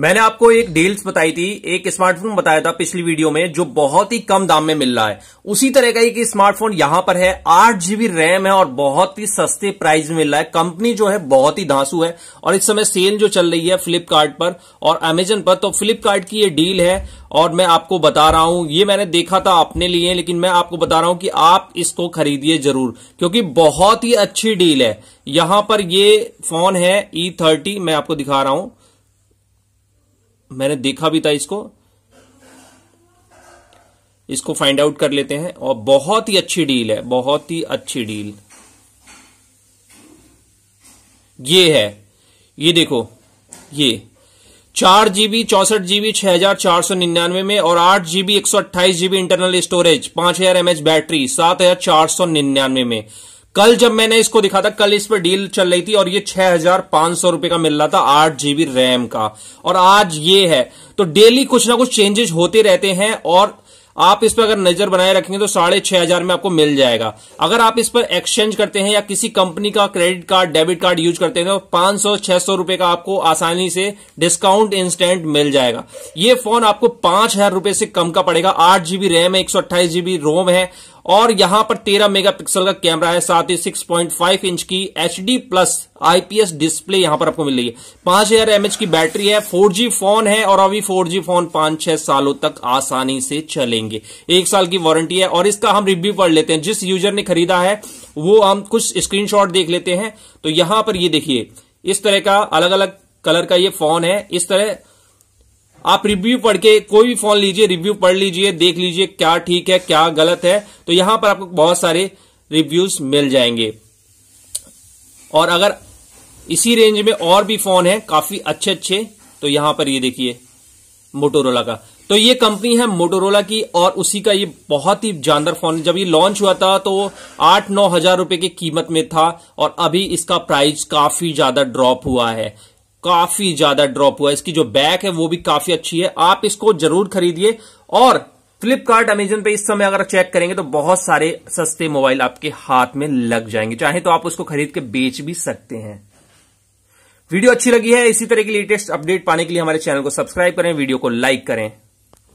मैंने आपको एक डील्स बताई थी एक स्मार्टफोन बताया था पिछली वीडियो में जो बहुत ही कम दाम में मिल रहा है उसी तरह का एक स्मार्टफोन यहां पर है आठ जीबी रैम है और बहुत ही सस्ते प्राइस में मिल रहा है कंपनी जो है बहुत ही धांसू है और इस समय सेल जो चल रही है फ्लिपकार्ट पर और अमेजन पर तो फ्लिपकार्ट की ये डील है और मैं आपको बता रहा हूं ये मैंने देखा था अपने लिए लेकिन मैं आपको बता रहा हूं कि आप इसको खरीदिए जरूर क्योंकि बहुत ही अच्छी डील है यहां पर ये फोन है ई e थर्टी मैं आपको दिखा रहा हूं मैंने देखा भी था इसको इसको फाइंड आउट कर लेते हैं और बहुत ही अच्छी डील है बहुत ही अच्छी डील ये है ये देखो ये चार जीबी चौसठ जीबी छह हजार चार सौ निन्यानवे में और आठ जीबी एक सौ अट्ठाईस जीबी इंटरनल स्टोरेज पांच हजार एमएच बैटरी सात हजार चार सौ निन्यानवे में कल जब मैंने इसको दिखा था कल इस पर डील चल रही थी और ये छह हजार पांच सौ रुपए का मिल रहा था आठ जीबी रैम का और आज ये है तो डेली कुछ ना कुछ चेंजेस होते रहते हैं और आप इस पर अगर नजर बनाए रखेंगे तो साढ़े छह हजार में आपको मिल जाएगा अगर आप इस पर एक्सचेंज करते हैं या किसी कंपनी का credit card debit card use करते हैं तो पांच सौ छह सौ रुपए का आपको आसानी से डिस्काउंट इंस्टेंट मिल जाएगा ये फोन आपको पांच हजार रुपए से कम का पड़ेगा आठ जीबी रैम है एक सौ अट्ठाईस जीबी रोम है और यहां पर 13 मेगापिक्सल का कैमरा है साथ ही 6.5 इंच की H D plus IPS display यहां पर आपको मिल रही है पांच हजार एमएच की बैटरी है 4G फोन है और अभी 4G फोन पांच छह सालों तक आसानी से चलेंगे एक साल की वारंटी है और इसका हम रिव्यू पढ़ लेते हैं जिस यूजर ने खरीदा है वो हम कुछ स्क्रीन देख लेते हैं तो यहां पर ये देखिए इस तरह का अलग अलग कलर का ये फोन है इस तरह आप रिव्यू पढ़ के कोई भी फोन लीजिए रिव्यू पढ़ लीजिए देख लीजिए क्या ठीक है क्या गलत है तो यहां पर आपको बहुत सारे रिव्यूज मिल जाएंगे और अगर इसी रेंज में और भी फोन है काफी अच्छे अच्छे तो यहां पर ये देखिए मोटोरोला का तो ये कंपनी है मोटोरोला की और उसी का ये बहुत ही जानदार फोन जब ये लॉन्च हुआ था तो आठ नौ हजार रुपए की कीमत में था और अभी इसका प्राइस काफी ज्यादा ड्रॉप हुआ है काफी ज्यादा ड्रॉप हुआ इसकी जो बैक है वो भी काफी अच्छी है आप इसको जरूर खरीदिए और फ्लिपकार्ट अमेजन पे इस समय अगर चेक करेंगे तो बहुत सारे सस्ते मोबाइल आपके हाथ में लग जाएंगे चाहे तो आप उसको खरीद के बेच भी सकते हैं वीडियो अच्छी लगी है इसी तरह की लेटेस्ट अपडेट पाने के लिए हमारे चैनल को सब्सक्राइब करें वीडियो को लाइक करें